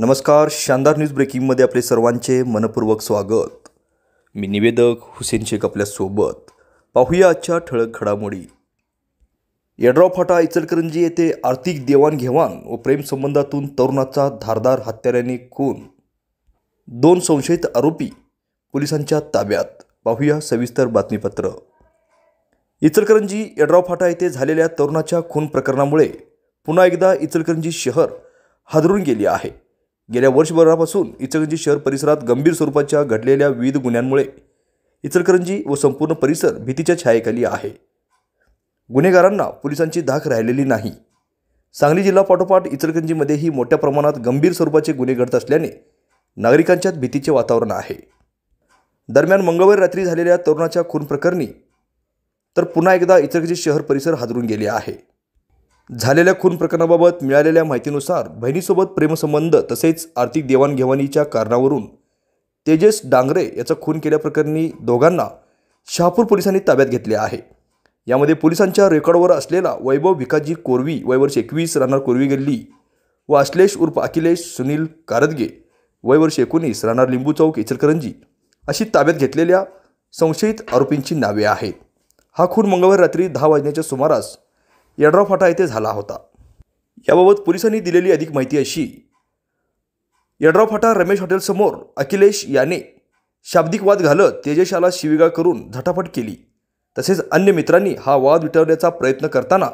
नमस्कार शानदार न्यूज ब्रेकिंगमध्ये आपले सर्वांचे मनपूर्वक स्वागत मी निवेदक हुसेन शेख आपल्यासोबत पाहूया आजच्या ठळक घडामोडी येड्राव फाटा इचलकरंजी येथे आर्थिक देवाणघेवाण व प्रेमसंबंधातून तरुणाचा धारदार हत्याराने खून दोन संशयित आरोपी पोलिसांच्या ताब्यात पाहूया सविस्तर बातमीपत्र इचलकरंजी येड्राव फाटा येथे झालेल्या तरुणाच्या खून प्रकरणामुळे पुन्हा एकदा इचलकरंजी शहर हादरून गेली आहे गेल्या वर्षभरापासून इचलकरंजी शहर परिसरात गंभीर स्वरूपाच्या घडलेल्या विविध गुन्ह्यांमुळे इचलकरंजी व संपूर्ण परिसर भीतीच्या छायेखाली आहे गुन्हेगारांना पोलिसांची धाक राहिलेली नाही सांगली जिल्हा पाठोपाठ इचलकरंजीमध्येही मोठ्या प्रमाणात गंभीर स्वरूपाचे गुन्हे घडत असल्याने नागरिकांच्यात भीतीचे वातावरण आहे दरम्यान मंगळवारी रात्री झालेल्या तरुणाच्या खून प्रकरणी तर पुन्हा एकदा इचलकरंजी शहर परिसर हादरून गेले आहे झालेल्या खून प्रकरणाबाबत मिळालेल्या माहितीनुसार बहिणीसोबत प्रेमसंबंध तसेच आर्थिक देवाणघेवाणीच्या कारणावरून तेजस डांगरे याचा खून केल्याप्रकरणी दोघांना शहापूर पोलिसांनी ताब्यात घेतले आहे यामध्ये पोलिसांच्या रेकॉर्डवर असलेला वैभव भिकाजी कोरवी वयवर्ष एकवीस राहणार कोरवी गल्ली व अश्लेष उर्फ अखिलेश सुनील कारदगे वयवर्ष एकोणीस राहणार लिंबू चौक इचलकरंजी अशी ताब्यात घेतलेल्या संशयित आरोपींची नावे आहेत हा खून मंगळवारी रात्री दहा वाजण्याच्या सुमारास फाटा येथे झाला होता याबाबत पोलिसांनी दिलेली अधिक माहिती अशी फाटा रमेश हॉटेलसमोर अखिलेश याने शाब्दिक वाद घालत तेजशाला शिविगा करून झटापट केली तसेच अन्य मित्रांनी हा वाद विटवण्याचा प्रयत्न करताना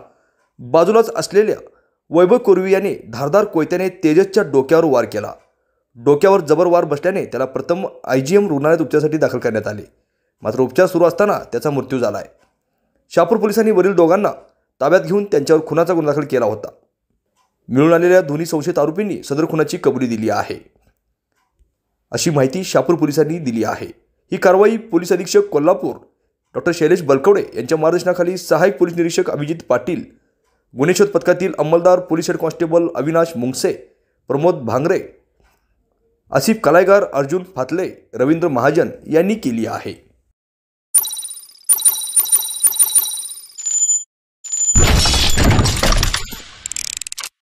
बाजूलाच असलेल्या वैभव कोरवी याने धारदार कोयत्याने तेजसच्या डोक्यावर वार केला डोक्यावर जबर वार बसल्याने त्याला प्रथम आय जी एम रुग्णालयात उपचारासाठी दाखल करण्यात आले मात्र उपचार सुरू असताना त्याचा मृत्यू झाला आहे शहापूर पोलिसांनी वरील दोघांना ताब्यात घेऊन त्यांच्यावर खुनाचा गुन्हा दाखल केला होता मिळून आलेल्या दोन्ही संशयित आरोपींनी सदर खुनाची कबुली दिली आहे अशी माहिती शापूर पोलिसांनी दिली आहे ही कारवाई पोलीस अधीक्षक कोल्हापूर डॉक्टर शैलेश बलकवडे यांच्या मार्गदर्शनाखाली सहाय्यक पोलीस निरीक्षक अभिजित पाटील गुन्हेशोध पथकातील अंमलदार police head constable Avinash Mungase Pramod Bhangare Asif Kalaygar Arjun Phatle Ravindra Mahajan यांनी केली आहे